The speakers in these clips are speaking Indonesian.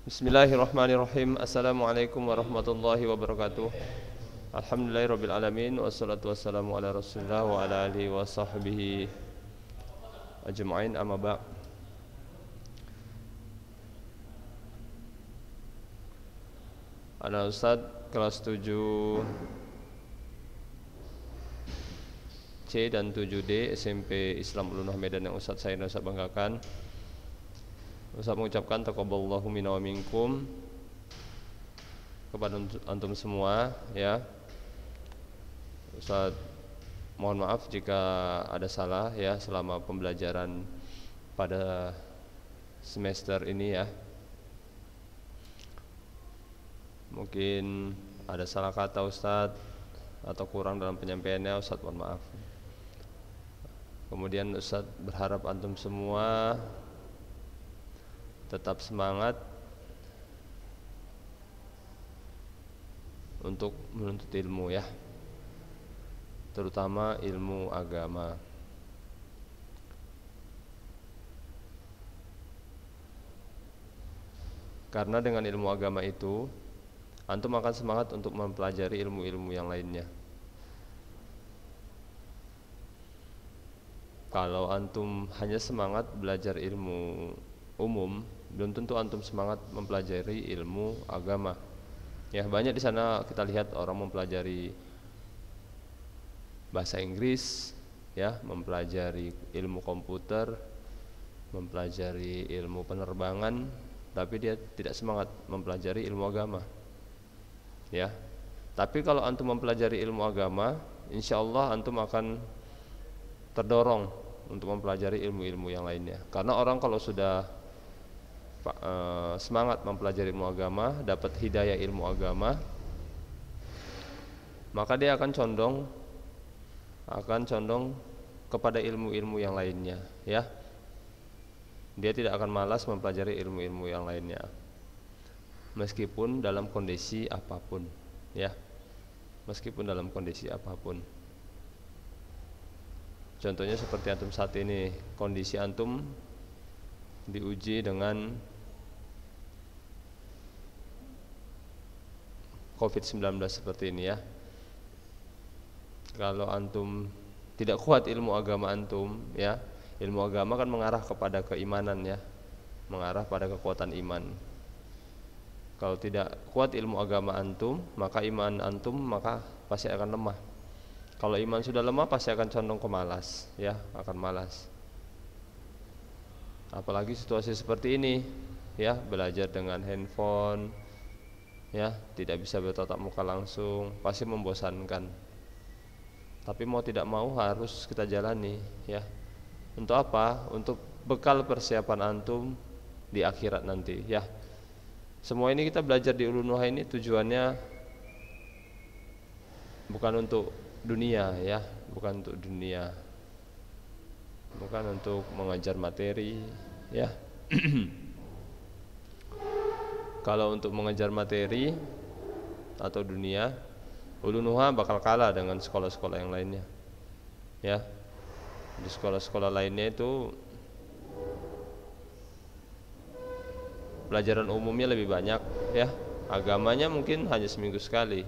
Bismillahirrahmanirrahim Assalamualaikum warahmatullahi wabarakatuh Alhamdulillahirrabbilalamin Wassalatu wassalamu ala rasulullah wa ala alihi wa sahbihi Ajma'in amma ba' Anak Ustaz kelas 7 C dan 7D SMP Islam Ulunah Medan yang Ustaz saya nusa banggakan Ustaz mengucapkan taqabbalallahu minna wa minkum kepada antum semua ya. Ustaz mohon maaf jika ada salah ya selama pembelajaran pada semester ini ya. Mungkin ada salah kata Ustaz atau kurang dalam penyampaiannya Ustaz mohon maaf. Kemudian Ustaz berharap antum semua tetap semangat untuk menuntut ilmu ya terutama ilmu agama karena dengan ilmu agama itu antum akan semangat untuk mempelajari ilmu-ilmu yang lainnya kalau antum hanya semangat belajar ilmu umum belum tentu antum semangat mempelajari ilmu agama ya banyak di sana kita lihat orang mempelajari bahasa Inggris ya mempelajari ilmu komputer mempelajari ilmu penerbangan tapi dia tidak semangat mempelajari ilmu agama ya tapi kalau antum mempelajari ilmu agama insya Allah antum akan terdorong untuk mempelajari ilmu-ilmu yang lainnya karena orang kalau sudah Eh, semangat mempelajari ilmu agama, dapat hidayah ilmu agama, maka dia akan condong akan condong kepada ilmu-ilmu yang lainnya, ya. Dia tidak akan malas mempelajari ilmu-ilmu yang lainnya. Meskipun dalam kondisi apapun, ya. Meskipun dalam kondisi apapun. Contohnya seperti antum saat ini, kondisi antum diuji dengan COVID-19 seperti ini ya. Kalau antum tidak kuat ilmu agama antum ya, ilmu agama kan mengarah kepada keimanan ya, mengarah pada kekuatan iman. Kalau tidak kuat ilmu agama antum, maka iman antum maka pasti akan lemah. Kalau iman sudah lemah pasti akan condong ke malas ya, akan malas. Apalagi situasi seperti ini ya, belajar dengan handphone ya tidak bisa bertatap muka langsung pasti membosankan tapi mau tidak mau harus kita jalani ya untuk apa untuk bekal persiapan antum di akhirat nanti ya semua ini kita belajar di Ulunuha ini tujuannya bukan untuk dunia ya bukan untuk dunia bukan untuk mengajar materi ya kalau untuk mengejar materi atau dunia ulunuha bakal kalah dengan sekolah-sekolah yang lainnya ya di sekolah-sekolah lainnya itu pelajaran umumnya lebih banyak ya agamanya mungkin hanya seminggu sekali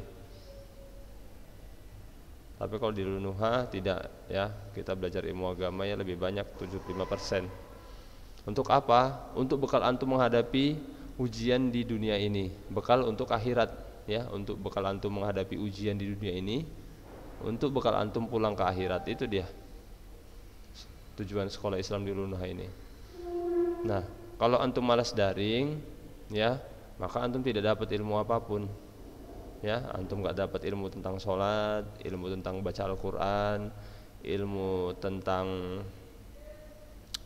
tapi kalau di Lunuha tidak ya kita belajar ilmu agama ya lebih banyak 75% untuk apa? untuk bekal antum menghadapi ujian di dunia ini, bekal untuk akhirat ya, untuk bekal antum menghadapi ujian di dunia ini, untuk bekal antum pulang ke akhirat itu dia tujuan sekolah Islam di Lunuha ini. Nah, kalau antum malas daring ya, maka antum tidak dapat ilmu apapun. Ya, antum nggak dapat ilmu tentang sholat, ilmu tentang baca Al-Qur'an, ilmu tentang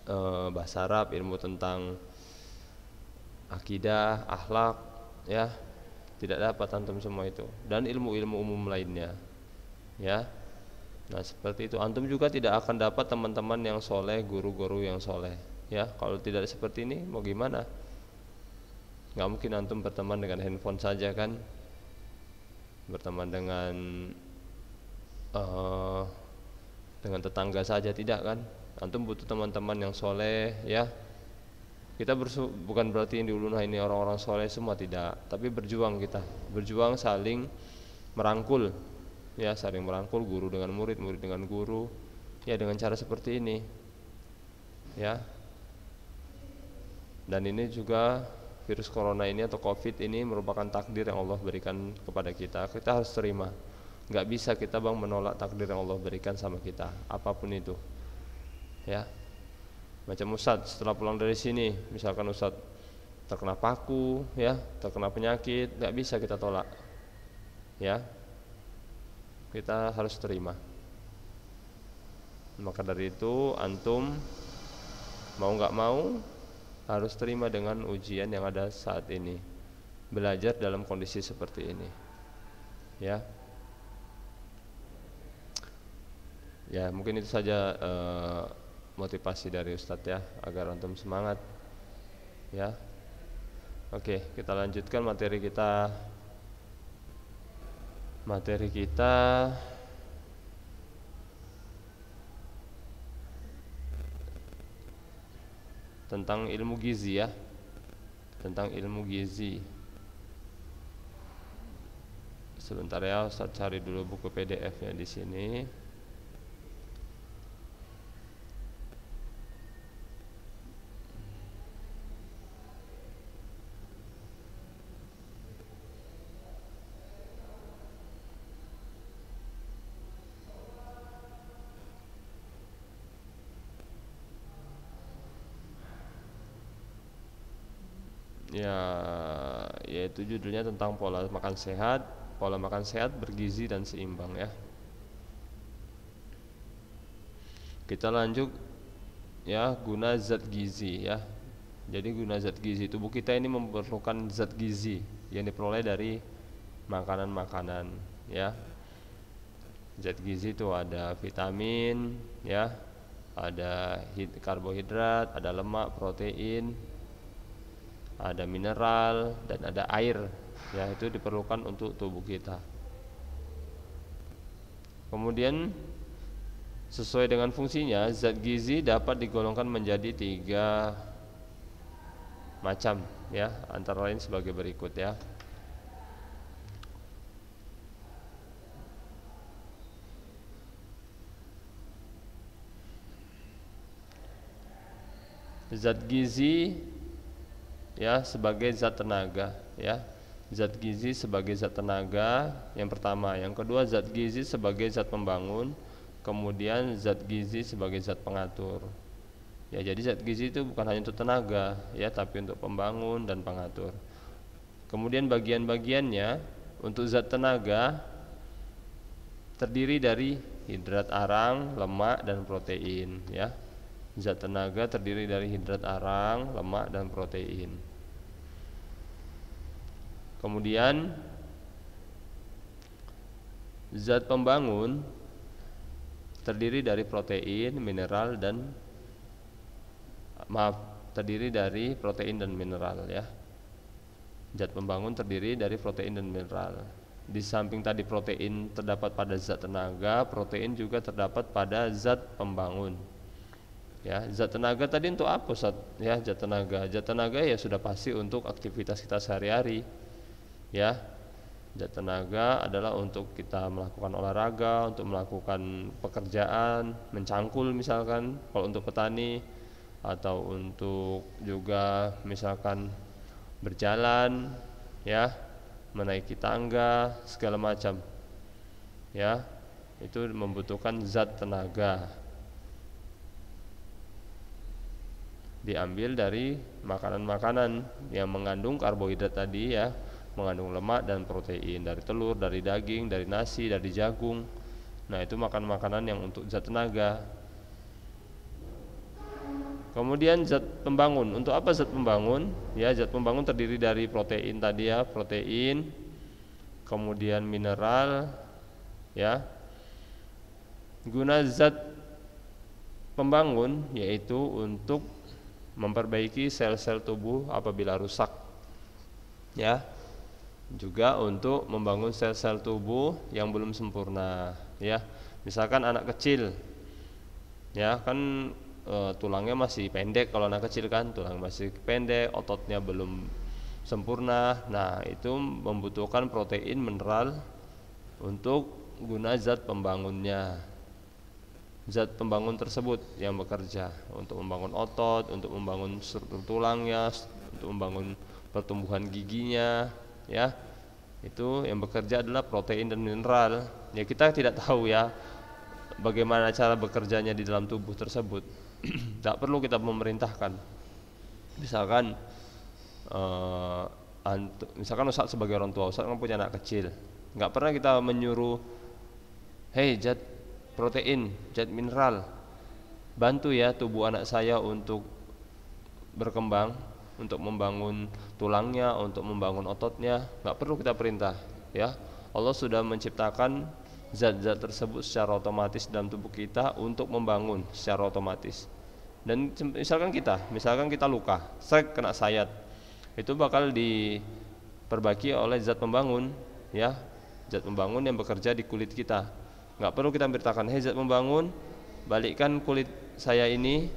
e, bahasa Arab, ilmu tentang akidah, akhlak, ya. Tidak dapat antum semua itu dan ilmu-ilmu umum lainnya. Ya. Nah, seperti itu antum juga tidak akan dapat teman-teman yang soleh, guru-guru yang soleh. Ya, kalau tidak seperti ini mau gimana? Gak mungkin antum berteman dengan handphone saja kan? Berteman dengan uh, dengan tetangga saja tidak kan? Antum butuh teman-teman yang soleh, ya kita bersu bukan berarti yang di ini orang-orang soleh semua tidak tapi berjuang kita berjuang saling merangkul ya saling merangkul guru dengan murid murid dengan guru ya dengan cara seperti ini ya dan ini juga virus corona ini atau covid ini merupakan takdir yang Allah berikan kepada kita kita harus terima nggak bisa kita bang menolak takdir yang Allah berikan sama kita apapun itu ya macam musad setelah pulang dari sini misalkan musad terkena paku ya terkena penyakit nggak bisa kita tolak ya kita harus terima maka dari itu antum mau nggak mau harus terima dengan ujian yang ada saat ini belajar dalam kondisi seperti ini ya ya mungkin itu saja uh, motivasi dari Ustadz ya agar antum semangat ya oke kita lanjutkan materi kita materi kita tentang ilmu gizi ya tentang ilmu gizi sebentar ya saya cari dulu buku PDF-nya di sini. itu judulnya tentang pola makan sehat, pola makan sehat bergizi dan seimbang ya. Kita lanjut ya guna zat gizi ya. Jadi guna zat gizi tubuh kita ini memerlukan zat gizi yang diperoleh dari makanan-makanan ya. Zat gizi itu ada vitamin ya, ada karbohidrat, ada lemak, protein, ada mineral dan ada air ya itu diperlukan untuk tubuh kita kemudian sesuai dengan fungsinya zat gizi dapat digolongkan menjadi tiga macam ya antara lain sebagai berikut ya zat gizi ya sebagai zat tenaga ya zat gizi sebagai zat tenaga yang pertama yang kedua zat gizi sebagai zat pembangun kemudian zat gizi sebagai zat pengatur ya jadi zat gizi itu bukan hanya untuk tenaga ya tapi untuk pembangun dan pengatur kemudian bagian-bagiannya untuk zat tenaga terdiri dari hidrat arang lemak dan protein ya Zat tenaga terdiri dari hidrat arang, lemak dan protein. Kemudian zat pembangun terdiri dari protein, mineral dan maaf, terdiri dari protein dan mineral ya. Zat pembangun terdiri dari protein dan mineral. Di samping tadi protein terdapat pada zat tenaga, protein juga terdapat pada zat pembangun ya zat tenaga tadi untuk apa Ustaz? ya zat tenaga zat tenaga ya sudah pasti untuk aktivitas kita sehari-hari ya zat tenaga adalah untuk kita melakukan olahraga untuk melakukan pekerjaan mencangkul misalkan kalau untuk petani atau untuk juga misalkan berjalan ya menaiki tangga segala macam ya itu membutuhkan zat tenaga diambil dari makanan-makanan yang mengandung karbohidrat tadi ya mengandung lemak dan protein dari telur, dari daging, dari nasi, dari jagung. Nah, itu makan-makanan yang untuk zat tenaga. Kemudian zat pembangun. Untuk apa zat pembangun? Ya, zat pembangun terdiri dari protein tadi ya, protein, kemudian mineral ya. Guna zat pembangun yaitu untuk memperbaiki sel-sel tubuh apabila rusak. Ya. Juga untuk membangun sel-sel tubuh yang belum sempurna, ya. Misalkan anak kecil. Ya, kan e, tulangnya masih pendek kalau anak kecil kan, tulang masih pendek, ototnya belum sempurna. Nah, itu membutuhkan protein mineral untuk guna zat pembangunnya zat pembangun tersebut yang bekerja untuk membangun otot, untuk membangun struktur tulangnya, untuk membangun pertumbuhan giginya, ya. Itu yang bekerja adalah protein dan mineral. Ya kita tidak tahu ya bagaimana cara bekerjanya di dalam tubuh tersebut. tak perlu kita memerintahkan. Misalkan uh, antu, misalkan Ustaz sebagai orang tua, Ustaz kan punya anak kecil. Nggak pernah kita menyuruh, "Hei, Jat, protein, zat mineral. Bantu ya tubuh anak saya untuk berkembang, untuk membangun tulangnya, untuk membangun ototnya. Gak perlu kita perintah, ya. Allah sudah menciptakan zat-zat tersebut secara otomatis dalam tubuh kita untuk membangun secara otomatis. Dan misalkan kita, misalkan kita luka, saya kena sayat, itu bakal diperbaiki oleh zat pembangun, ya, zat pembangun yang bekerja di kulit kita nggak perlu kita beritakan hezat membangun balikkan kulit saya ini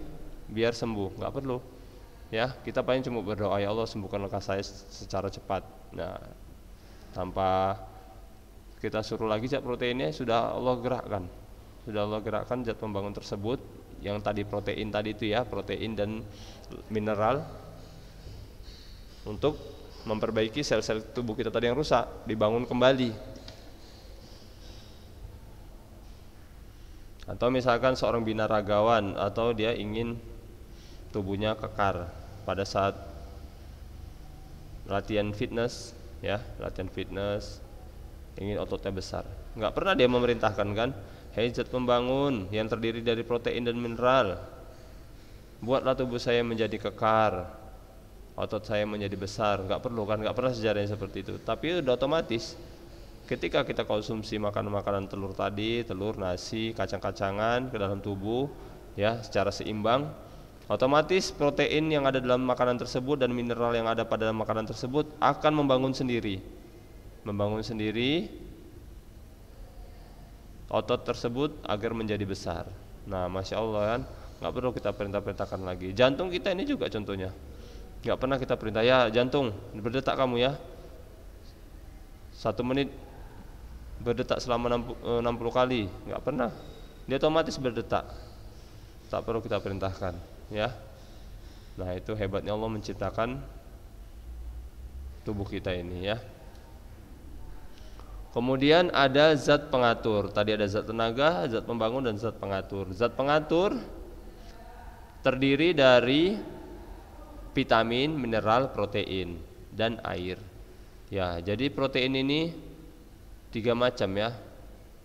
biar sembuh nggak perlu ya kita paling cuma berdoa ya Allah sembuhkan luka saya secara cepat nah tanpa kita suruh lagi zat proteinnya sudah Allah gerakkan sudah Allah gerakkan zat pembangun tersebut yang tadi protein tadi itu ya protein dan mineral untuk memperbaiki sel-sel tubuh kita tadi yang rusak dibangun kembali Atau misalkan seorang binaragawan atau dia ingin tubuhnya kekar pada saat latihan fitness ya, latihan fitness ingin ototnya besar. Enggak pernah dia memerintahkan kan, "Hei zat pembangun yang terdiri dari protein dan mineral, buatlah tubuh saya menjadi kekar, otot saya menjadi besar." Enggak perlu kan, enggak pernah sejarahnya seperti itu. Tapi udah otomatis ketika kita konsumsi makanan-makanan telur tadi, telur, nasi, kacang-kacangan ke dalam tubuh ya secara seimbang, otomatis protein yang ada dalam makanan tersebut dan mineral yang ada pada makanan tersebut akan membangun sendiri. Membangun sendiri otot tersebut agar menjadi besar. Nah, masya Allah kan, nggak perlu kita perintah-perintahkan lagi. Jantung kita ini juga contohnya, nggak pernah kita perintah ya jantung berdetak kamu ya. Satu menit berdetak selama 60, eh, kali nggak pernah dia otomatis berdetak tak perlu kita perintahkan ya nah itu hebatnya Allah menciptakan tubuh kita ini ya kemudian ada zat pengatur tadi ada zat tenaga zat pembangun dan zat pengatur zat pengatur terdiri dari vitamin mineral protein dan air ya jadi protein ini tiga macam ya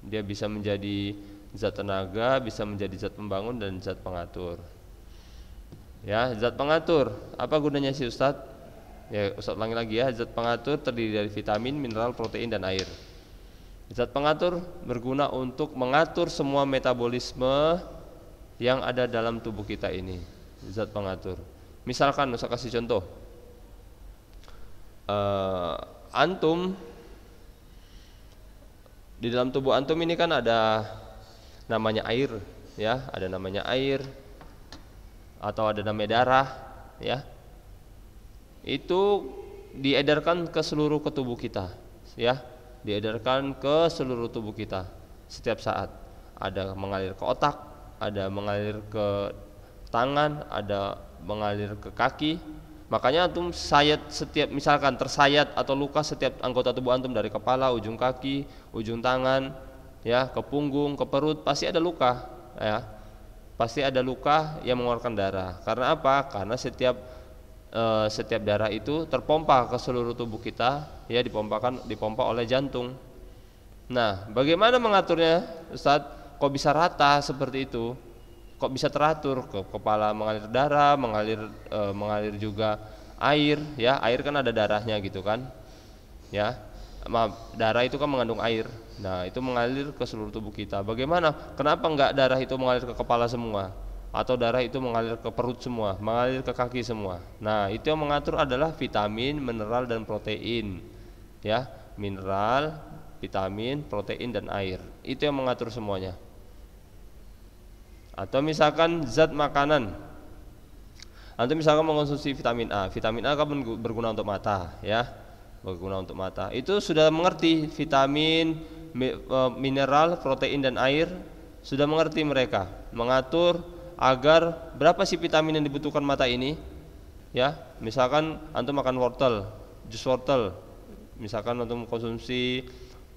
dia bisa menjadi zat tenaga bisa menjadi zat pembangun dan zat pengatur ya zat pengatur apa gunanya sih Ustadz ya Ustadz ulangi lagi ya zat pengatur terdiri dari vitamin mineral protein dan air zat pengatur berguna untuk mengatur semua metabolisme yang ada dalam tubuh kita ini zat pengatur misalkan saya kasih contoh uh, antum di dalam tubuh antum ini kan ada namanya air, ya, ada namanya air atau ada namanya darah, ya. Itu diedarkan ke seluruh ke tubuh kita, ya. Diedarkan ke seluruh tubuh kita setiap saat. Ada mengalir ke otak, ada mengalir ke tangan, ada mengalir ke kaki, Makanya antum sayat setiap misalkan tersayat atau luka setiap anggota tubuh antum dari kepala, ujung kaki, ujung tangan, ya, ke punggung, ke perut pasti ada luka, ya. Pasti ada luka yang mengeluarkan darah. Karena apa? Karena setiap e, setiap darah itu terpompa ke seluruh tubuh kita, ya dipompakan dipompa oleh jantung. Nah, bagaimana mengaturnya, Ustadz? Kok bisa rata seperti itu? kok bisa teratur ke kepala mengalir darah mengalir e, mengalir juga air ya air kan ada darahnya gitu kan ya maaf darah itu kan mengandung air nah itu mengalir ke seluruh tubuh kita bagaimana kenapa enggak darah itu mengalir ke kepala semua atau darah itu mengalir ke perut semua mengalir ke kaki semua nah itu yang mengatur adalah vitamin mineral dan protein ya mineral vitamin protein dan air itu yang mengatur semuanya atau misalkan zat makanan Atau misalkan mengonsumsi vitamin A, vitamin A kan berguna untuk mata, ya, berguna untuk mata. Itu sudah mengerti vitamin, e, mineral, protein dan air, sudah mengerti mereka, mengatur agar berapa sih vitamin yang dibutuhkan mata ini, ya. Misalkan antum makan wortel, jus wortel, misalkan antum konsumsi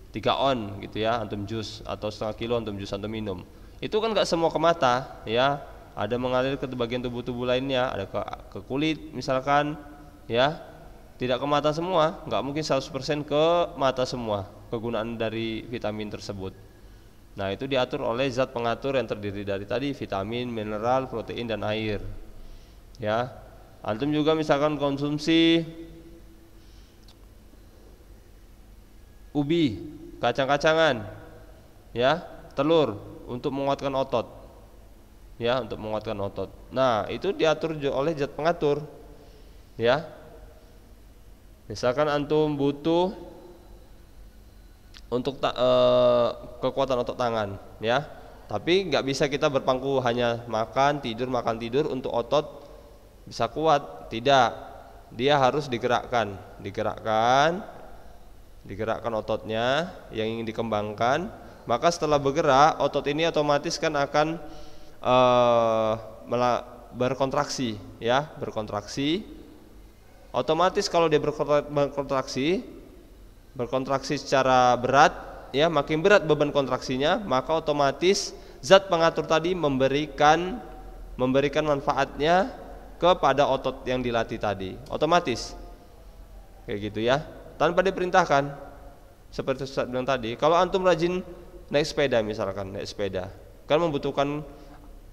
3 on gitu ya, antum jus atau setengah kilo antum jus antum minum itu kan nggak semua ke mata ya ada mengalir ke bagian tubuh-tubuh lainnya ada ke, ke kulit misalkan ya tidak ke mata semua nggak mungkin 100% ke mata semua kegunaan dari vitamin tersebut nah itu diatur oleh zat pengatur yang terdiri dari tadi vitamin mineral protein dan air ya antum juga misalkan konsumsi ubi kacang-kacangan ya telur untuk menguatkan otot ya untuk menguatkan otot nah itu diatur oleh zat pengatur ya misalkan antum butuh untuk ta, e, kekuatan otot tangan ya tapi nggak bisa kita berpangku hanya makan tidur makan tidur untuk otot bisa kuat tidak dia harus digerakkan digerakkan digerakkan ototnya yang ingin dikembangkan maka setelah bergerak otot ini otomatis kan akan uh, berkontraksi ya berkontraksi otomatis kalau dia berkontraksi berkontraksi secara berat ya makin berat beban kontraksinya maka otomatis zat pengatur tadi memberikan memberikan manfaatnya kepada otot yang dilatih tadi otomatis kayak gitu ya tanpa diperintahkan seperti saya bilang tadi kalau antum rajin naik sepeda misalkan naik sepeda kan membutuhkan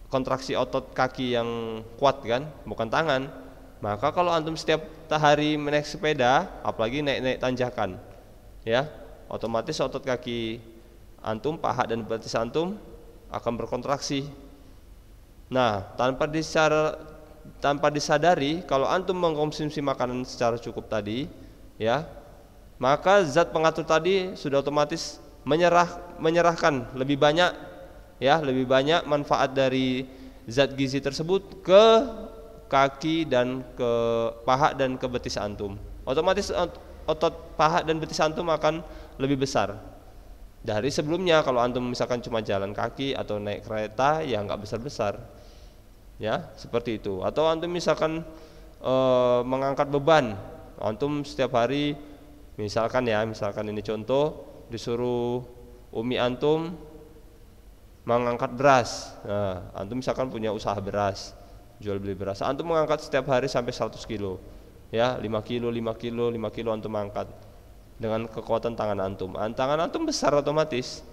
kontraksi otot kaki yang kuat kan bukan tangan maka kalau antum setiap hari naik sepeda apalagi naik-naik tanjakan ya otomatis otot kaki antum paha dan betis antum akan berkontraksi nah tanpa disecara tanpa disadari kalau antum mengkonsumsi makanan secara cukup tadi ya maka zat pengatur tadi sudah otomatis menyerah menyerahkan lebih banyak ya lebih banyak manfaat dari zat gizi tersebut ke kaki dan ke paha dan ke betis antum otomatis otot paha dan betis antum akan lebih besar dari sebelumnya kalau antum misalkan cuma jalan kaki atau naik kereta ya nggak besar besar ya seperti itu atau antum misalkan e, mengangkat beban antum setiap hari misalkan ya misalkan ini contoh disuruh umi antum mengangkat beras. Nah, antum misalkan punya usaha beras, jual beli beras. Antum mengangkat setiap hari sampai 100 kilo. Ya, 5 kilo, 5 kilo, 5 kilo antum angkat dengan kekuatan tangan antum. Tangan antum besar otomatis.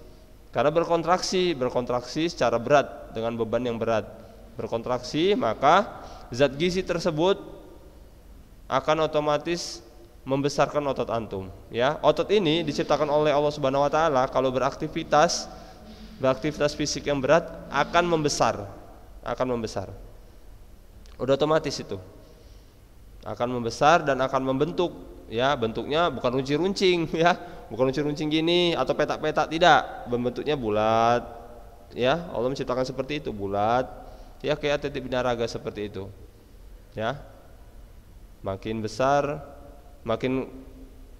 Karena berkontraksi, berkontraksi secara berat dengan beban yang berat. Berkontraksi, maka zat gizi tersebut akan otomatis membesarkan otot antum ya otot ini diciptakan oleh Allah Subhanahu Wa Taala kalau beraktivitas beraktivitas fisik yang berat akan membesar akan membesar udah otomatis itu akan membesar dan akan membentuk ya bentuknya bukan runcing runcing ya bukan runcing runcing gini atau petak-petak tidak bentuknya bulat ya Allah menciptakan seperti itu bulat ya kayak titik binaraga seperti itu ya makin besar makin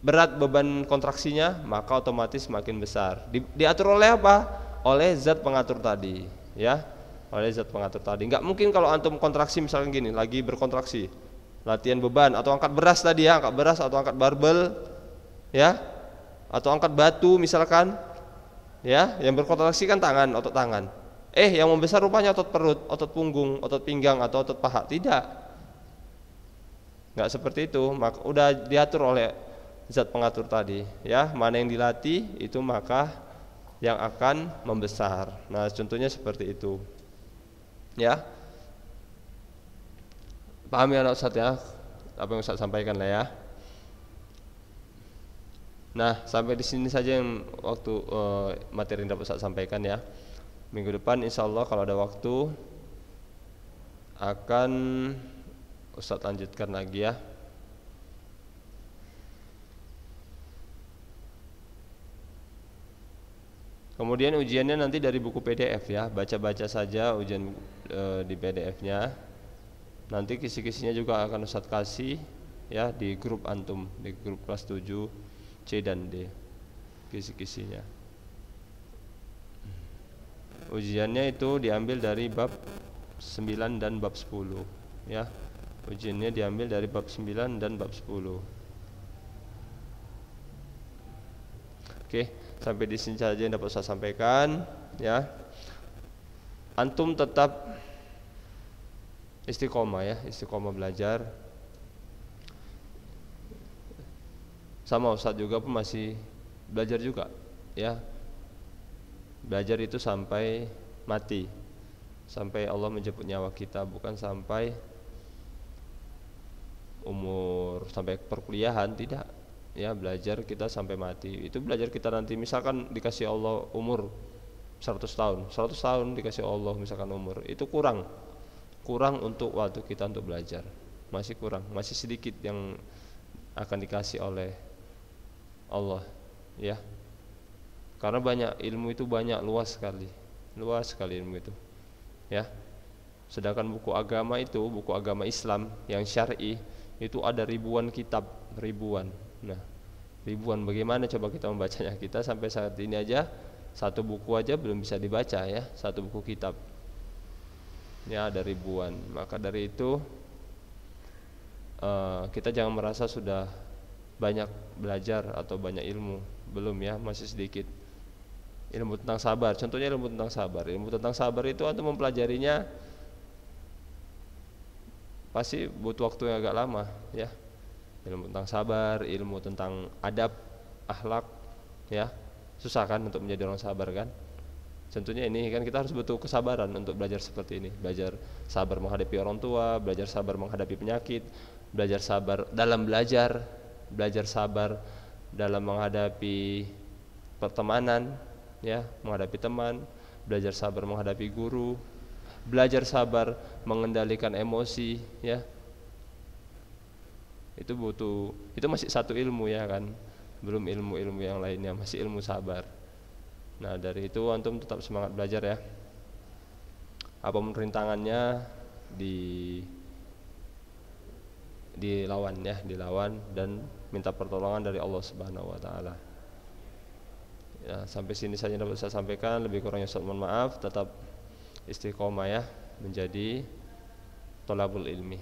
berat beban kontraksinya maka otomatis makin besar Di, diatur oleh apa oleh zat pengatur tadi ya oleh zat pengatur tadi nggak mungkin kalau antum kontraksi misalkan gini lagi berkontraksi latihan beban atau angkat beras tadi ya angkat beras atau angkat barbel ya atau angkat batu misalkan ya yang berkontraksi kan tangan otot tangan eh yang membesar rupanya otot perut otot punggung otot pinggang atau otot paha tidak nggak seperti itu maka udah diatur oleh zat pengatur tadi ya mana yang dilatih itu maka yang akan membesar nah contohnya seperti itu ya pahami anak Ustaz ya apa yang Ustaz sampaikan lah ya nah sampai di sini saja yang waktu uh, materi yang dapat Ustaz sampaikan ya minggu depan insya Allah kalau ada waktu akan Ustadz lanjutkan lagi ya Kemudian ujiannya nanti dari buku PDF ya, baca-baca saja ujian e, di PDF-nya. Nanti kisi-kisinya juga akan Ustadz kasih ya di grup antum, di grup kelas 7 C dan D. Kisi-kisinya. Ujiannya itu diambil dari bab 9 dan bab 10 ya. Ujiannya diambil dari bab 9 dan bab 10. Oke, sampai di sini saja yang dapat saya sampaikan ya. Antum tetap istiqomah ya, istiqomah belajar. Sama Ustadz juga pun masih belajar juga ya. Belajar itu sampai mati. Sampai Allah menjemput nyawa kita, bukan sampai umur sampai perkuliahan tidak ya belajar kita sampai mati itu belajar kita nanti misalkan dikasih Allah umur 100 tahun 100 tahun dikasih Allah misalkan umur itu kurang kurang untuk waktu kita untuk belajar masih kurang masih sedikit yang akan dikasih oleh Allah ya karena banyak ilmu itu banyak luas sekali luas sekali ilmu itu ya sedangkan buku agama itu buku agama Islam yang syar'i itu ada ribuan kitab, ribuan. Nah, ribuan bagaimana coba kita membacanya? Kita sampai saat ini aja satu buku aja belum bisa dibaca ya, satu buku kitab. Ya, ada ribuan. Maka dari itu uh, kita jangan merasa sudah banyak belajar atau banyak ilmu, belum ya, masih sedikit. Ilmu tentang sabar, contohnya ilmu tentang sabar. Ilmu tentang sabar itu atau mempelajarinya pasti butuh waktu yang agak lama ya ilmu tentang sabar ilmu tentang adab akhlak ya susah kan untuk menjadi orang sabar kan tentunya ini kan kita harus butuh kesabaran untuk belajar seperti ini belajar sabar menghadapi orang tua belajar sabar menghadapi penyakit belajar sabar dalam belajar belajar sabar dalam menghadapi pertemanan ya menghadapi teman belajar sabar menghadapi guru belajar sabar, mengendalikan emosi, ya. Itu butuh, itu masih satu ilmu ya kan, belum ilmu-ilmu yang lainnya, masih ilmu sabar. Nah dari itu antum tetap semangat belajar ya. apa rintangannya di dilawan ya, dilawan dan minta pertolongan dari Allah Subhanahu wa taala. Ya, sampai sini saja dapat saya sampaikan, lebih kurangnya saya mohon maaf, tetap istiqomah ya menjadi tolabul ilmi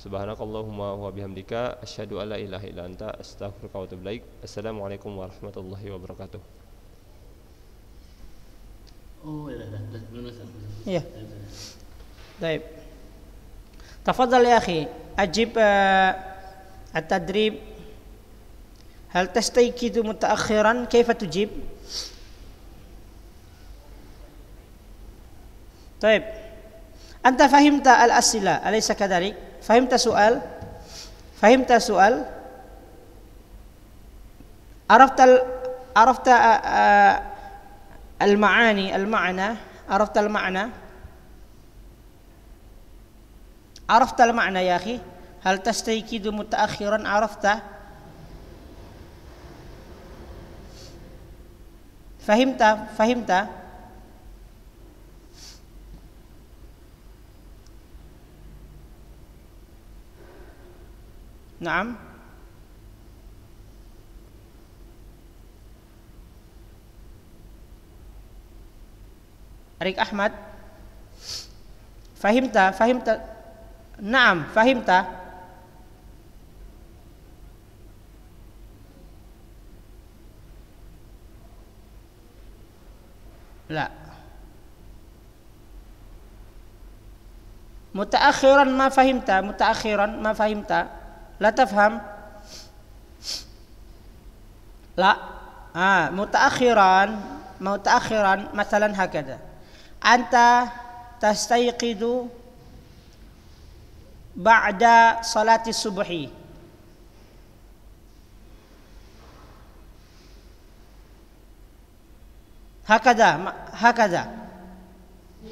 subhanakallahumma wa bihamdika asyhadu alla ilaha illa anta astaghfiruka wa atubu ilaik assalamualaikum warahmatullahi wabarakatuh oh ya ya, ya. Iya. baik tafadhal ya akhi ajib eh, at-tadrib هل تستيقظ mutaakhiran كيف تجيب؟ طيب أنت فهمت الأسئلة أليس كذلك؟ فهمت سؤال؟ فهمت سؤال؟ عرفت عرفت المعاني المعنى عرفت المعنى عرفت المعنى يا أخي هل تستيقظ متأخرا عرفت فهمت فهمت Naam. Arik Ahmad. Fahimta, fahimta. Naam, fahimta. La. Mutaakhiran ma fahimta, mutaakhiran ma fahimta. La tafham? La. Ah, mutaakhiran, mutaakhiran masalan hakada. Anta tastayqidu ba'da salati subhi. Hakada, hakada.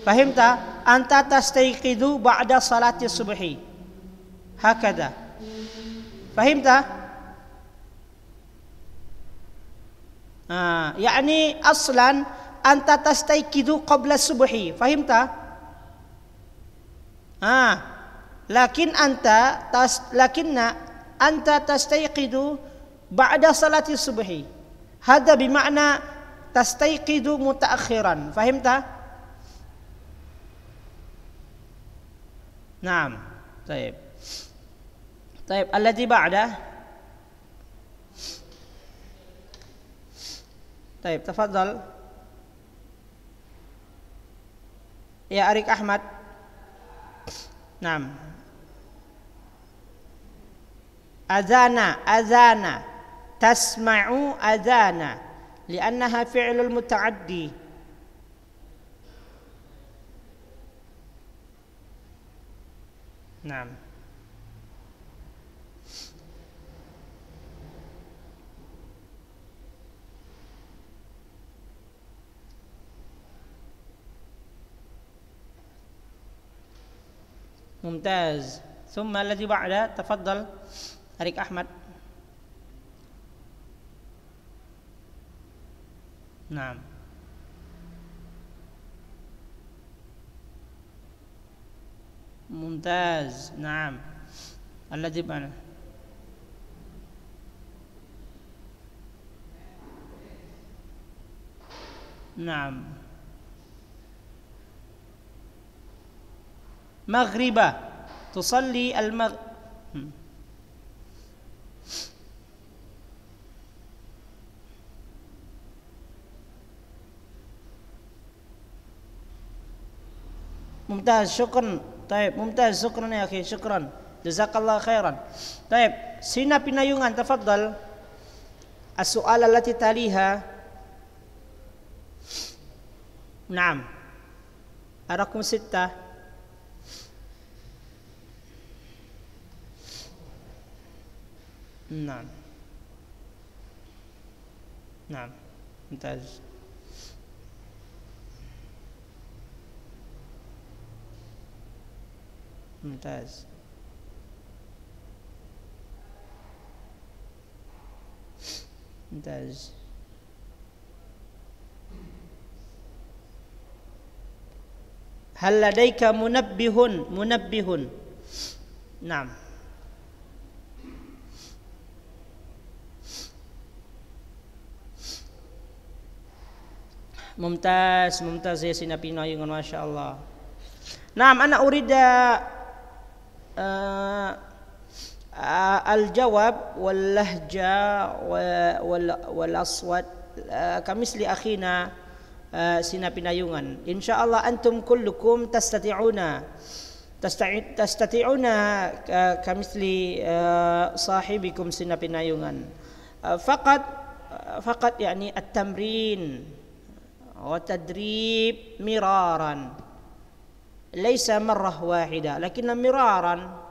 Fahimta? Anta tastayqidu ba'da salati subhi. Hakada. Fahimta? Ah, yakni aslan anta tastaikidu qabla fahim Fahimta? Ah, lakin anta tas lakinna anta tastaikidu ba'da salati subuhi. Hada bima'na tastaikidu mutaakhiran. Fahimta? Fahimta? Naam. Baik. طيب الذي بعده طيب تفضل يا أريك أحمد نعم أذانا أذانا تسمع أذانا لأنها فعل المتعدي نعم ممتاز ثم الذي بعده تفضل أريك أحمد نعم ممتاز نعم الذي بعده نعم مغربة تصلي المغ ممتاز شكرا طيب ممتاز شكرا يا أخي شكرا جزاك الله خيرا طيب سينا بنايونغان تفضل السؤال التي تليها نعم رقم سته نعم نعم ممتاز ممتاز ممتاز هل لديك منبه منبه نعم Mumtaz, Mumtaz Yasin Apinayungan Masya Allah Naam ana urida uh, al-jawab wal-lahja wal-aswad eh, kamisli akhina eh, sinapinayungan Allah, antum kullukum tastati'una tastati'una kamisli sahibikum sinapinayungan faqat fakat, yakni at-tamrin وتدريب مرارا ليس مرة واحدة لكن مرارا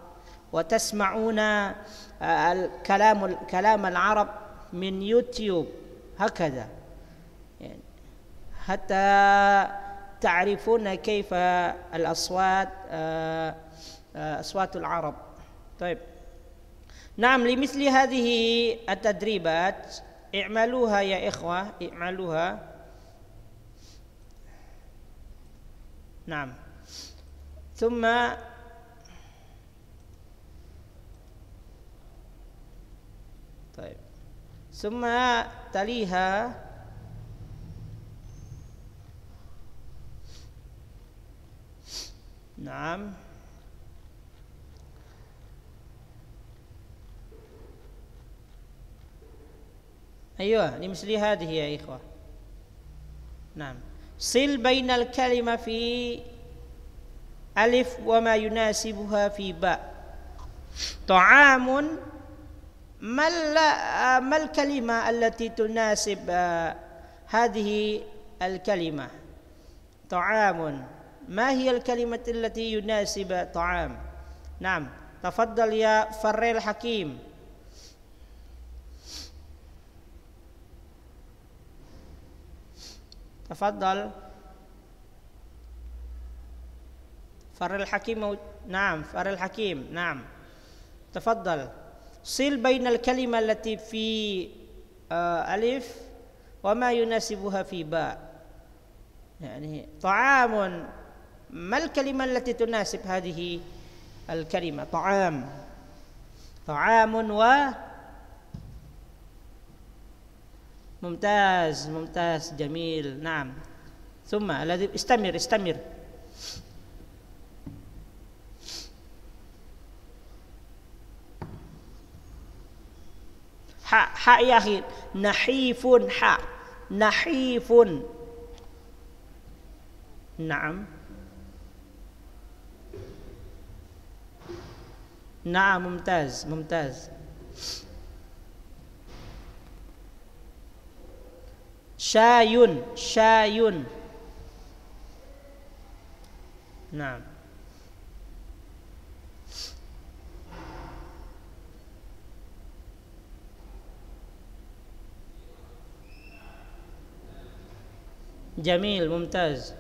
وتسمعون آه، الكلام كلام العرب من يوتيوب هكذا حتى تعرفون كيف الأصوات آه، آه، أصوات العرب طيب نعم لمثل هذه التدريبات اعملوها يا إخوة اعملوها نعم ثم طيب ثم تليها نعم أيوة لمثل هذه يا إخوة نعم صل بين الكلمة في ألف وما يناسبها في باء طعام ما ما الكلمة التي تناسب آه، هذه الكلمة طعام ما هي الكلمة التي يناسب طعام نعم تفضل يا فري الحكيم تفضل فر الحكيم مو... نعم فر الحكيم نعم تفضل صل بين الكلمة التي في آه، ألف وما يناسبها في باء يعني طعام ما الكلمة التي تناسب هذه الكلمة طعام طعام و ممتاز ممتاز جميل نعم ثم الذي استمر استمر حاء حاء يا أخي نحيف حاء نحيف نعم نعم ممتاز ممتاز syayun syayun Nah. Jamil, mumtaz.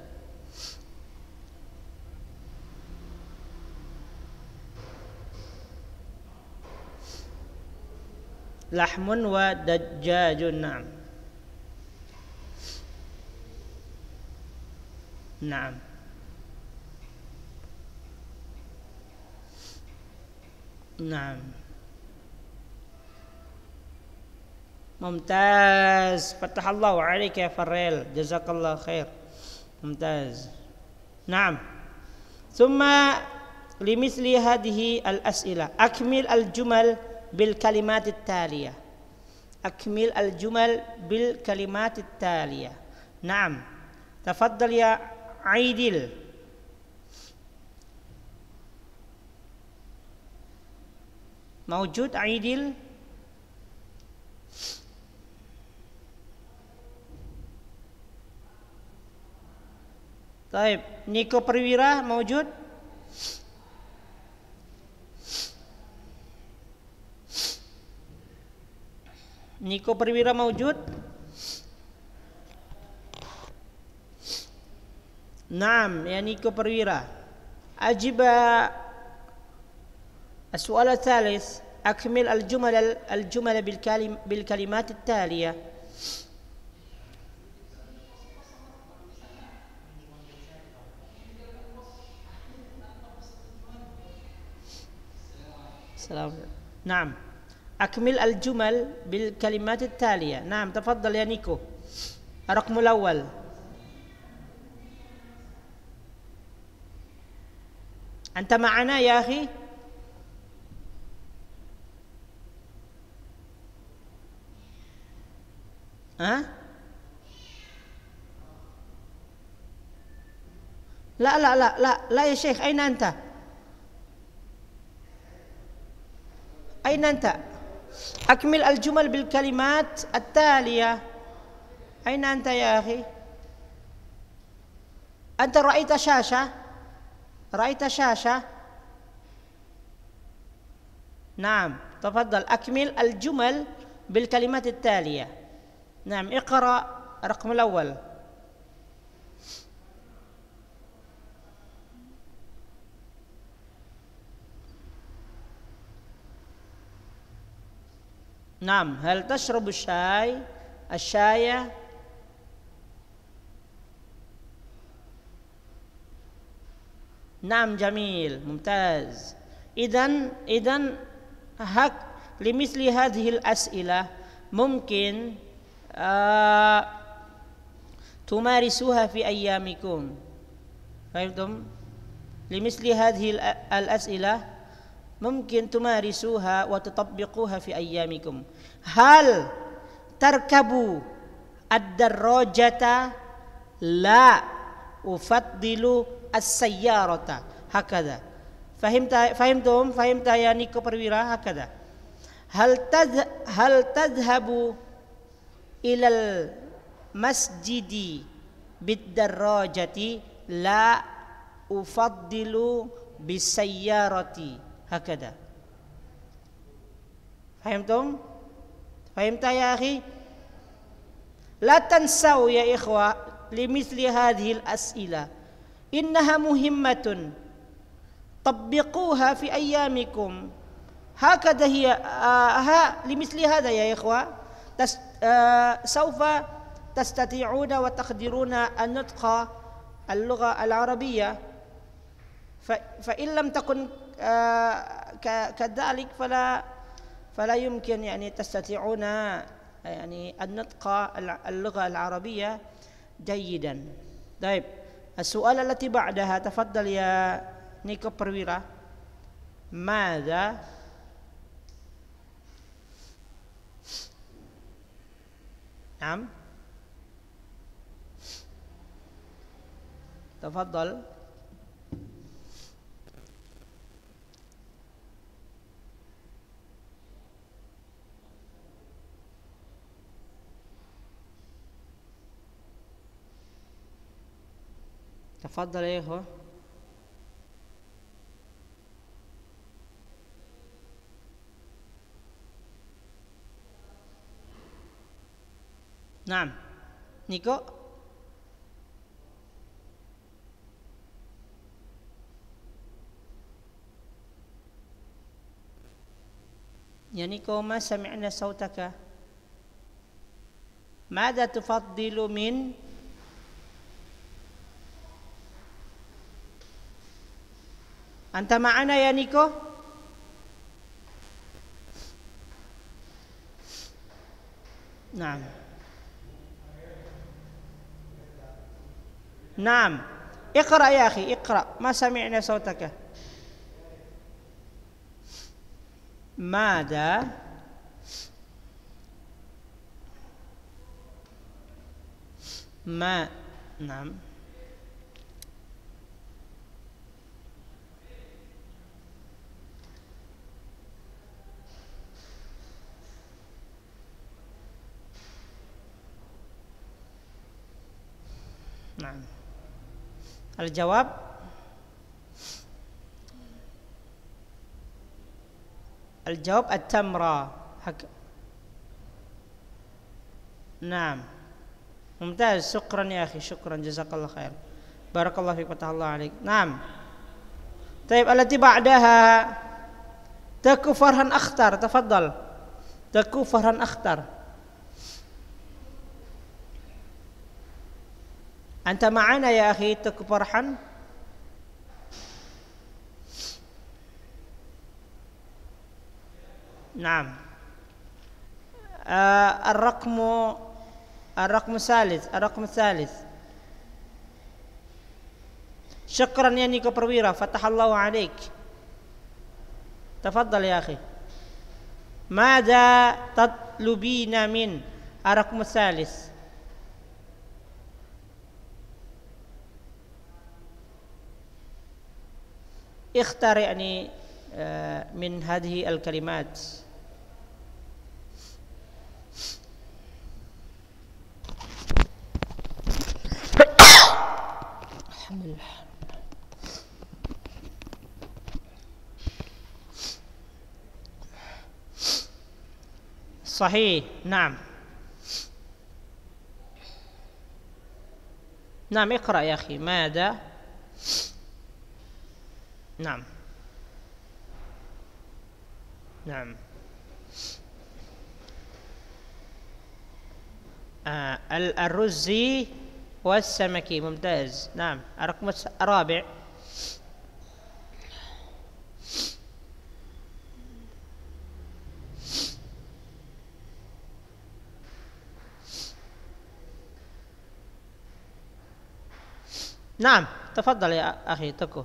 Lahmun wa dajjajun, na'am. نعم نعم ممتاز فتح الله عليك يا فريل جزاك الله خير ممتاز نعم ثم لمثل هذه الأسئلة أكمل الجمل بالكلمات التالية أكمل الجمل بالكلمات التالية نعم تفضل يا aidil Maujud aidil Taib, Niko Perwira maujud? Niko Perwira maujud? نعم يعني كبريرة أجب السؤال الثالث أكمل الجمل الجمل بالكلم بالكلمات التالية سلام نعم أكمل الجمل بالكلمات التالية نعم تفضل يا نيكو الرقم الأول أنت معنا يا أخي ها لا لا لا لا لا يا شيخ أين أنت أين أنت أكمل الجمل بالكلمات التالية أين أنت يا أخي أنت رأيت شاشة رأيت شاشة نعم تفضل أكمل الجمل بالكلمات التالية نعم اقرأ رقم الأول نعم هل تشرب الشاي الشاي nam jamil, mumtaz. Idan idan hak limisli hadhil as'ilah mungkin uh, suha fi ayamikum Fahimtum? Limisli hadhil al-as'ilah mungkin tumarisuha wa tutabbiquha fi ayamikum Hal terkabu ad-darrajata la ufaddilu السيارة هكذا فهمت فهمتهم فهمت يا نيكو بريرا هكذا هل تذهب هل تذهب إلى المسجد بالدراجة لا أفضل بالسيارة هكذا فهمتم؟ فهمت يا أخي؟ لا تنسوا يا إخوة لمثل هذه الأسئلة إنها مهمة طبقوها في أيامكم هكذا هي آه ها لمثل هذا يا إخوة تس آه سوف تستطيعون وتقدرون أن نطق اللغة العربية فإن لم تكن آه كذلك فلا فلا يمكن يعني تستطيعون يعني أن نطق اللغة العربية جيدا طيب Soal Allah tiba dah tafat dalia ya, ni ke perwira. Mada? Am? Tafat تفضل يا اخوه نعم نيكو يا نيكو ما سمعنا صوتك ماذا تفضل من أنت معنا يا نيكو؟ نعم نعم اقرأ يا أخي اقرأ ما سمعنا صوتك ماذا ما نعم Al-jawab Al-jawab at-tamra. Hak... Naam. Mumtaz, syukran ya akhi, syukran jazakallah khair. Barakallah fi alik, alaik. Naam. Taib alati ba'daha taku farhan akhtar, tafaddal. Taku farhan akhtar. أنت معنا يا أخي تكبرحن نعم آه الرقم الرقم الثالث الرقم الثالث شكرا يا نيكو برويرا فتح الله عليك تفضل يا أخي ماذا تطلبين من الرقم الثالث يعني آه، من هذه الكلمات الحمد لله صحيح نعم نعم اقرأ يا أخي ماذا نعم نعم آه الرزي والسمكي ممتاز نعم الرقم الرابع نعم تفضل يا أخي تكو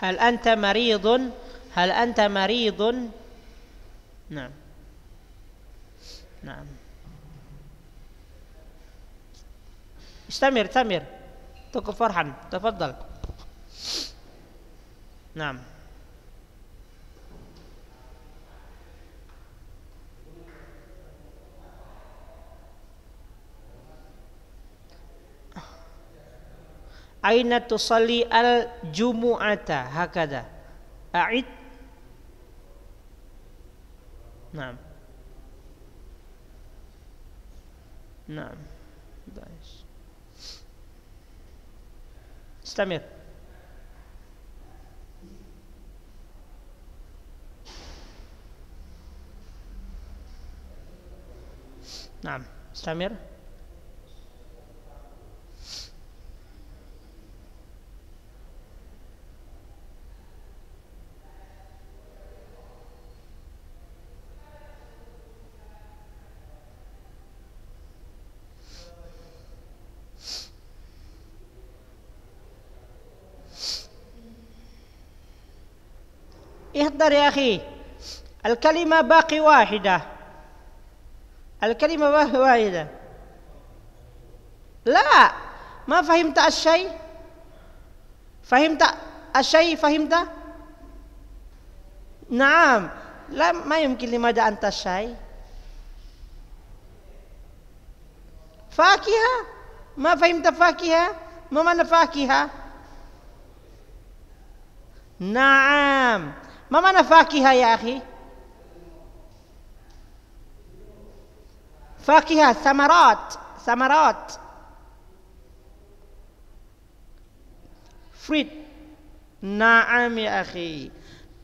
هل أنت مريض هل أنت مريض نعم نعم استمر استمر تكفر فرحا تفضل نعم aina tusalli al jumu'ata hakada a'id Naam Naam Istamir Naam Istamir Naam احذر يا أخي الكلمة باقي واحدة الكلمة باقي واحدة لا ما فهمت الشيء فهمت الشيء فهمت نعم لا ما يمكن لماذا أنت الشيء فاكهة ما فهمت فاكهة ما معنى فاكهة نعم ما معنى فاكهة يا أخي فاكهة ثمرات ثمرات فريد نعم يا أخي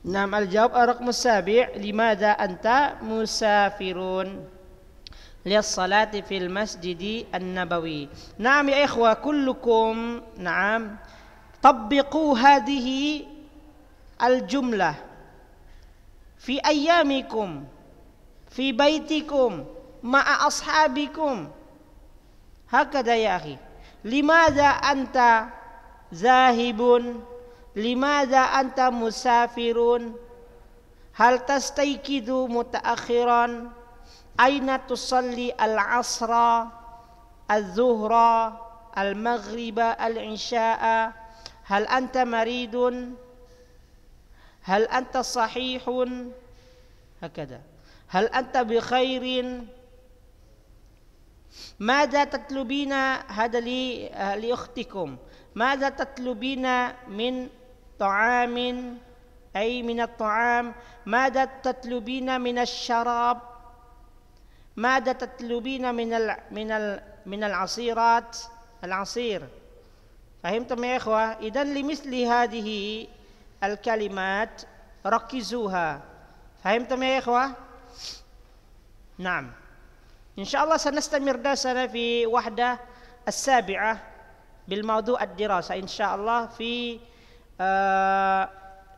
نعم الجواب الرقم السابع لماذا أنت مسافرون للصلاة في المسجد النبوي نعم يا إخوة كلكم نعم طبقوا هذه الجملة في أيامكم في بيتكم مع أصحابكم هكذا يا أخي لماذا أنت ذاهب لماذا أنت مسافر هل تستيقظ متأخرا أين تصلي العصر الظهر المغرب العشاء هل أنت مريض هل أنت صحيح هكذا هل أنت بخير ماذا تطلبين هذا لي لأختكم ماذا تطلبين من طعام أي من الطعام ماذا تطلبين من الشراب ماذا تطلبين من من من العصيرات العصير فهمتم يا إخوة إذا لمثل هذه الكلمات ركزوها فهمتم يا إخوة؟ نعم إن شاء الله سنستمر درسنا في وحدة السابعة بالموضوع الدراسة إن شاء الله في آه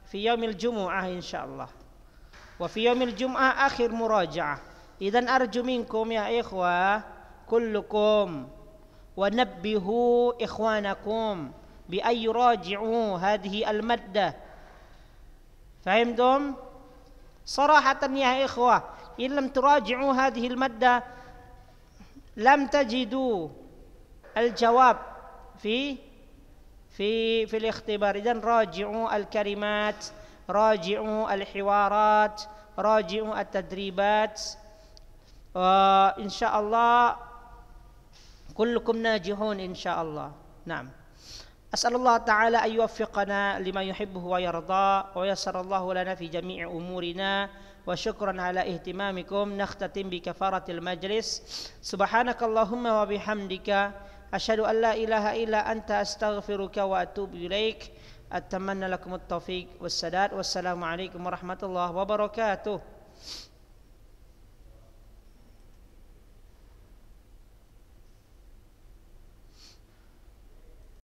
في يوم الجمعة إن شاء الله وفي يوم الجمعة آخر مراجعة إذا أرجو منكم يا إخوة كلكم ونبهوا إخوانكم بأن يراجعوا هذه المادة فهمتم؟ صراحة يا إخوة إن لم تراجعوا هذه المادة لم تجدوا الجواب في في في الاختبار إذا راجعوا الكلمات راجعوا الحوارات راجعوا التدريبات وإن آه، شاء الله كلكم ناجحون إن شاء الله نعم أسأل الله تعالى أن يوفقنا لما يحبه ويرضى ويسر الله لنا في جميع أمورنا وشكرا على اهتمامكم نختتم بكفارة المجلس سبحانك اللهم وبحمدك أشهد أن لا إله إلا أنت أستغفرك وأتوب إليك أتمنى لكم التوفيق والسداد والسلام عليكم ورحمة الله وبركاته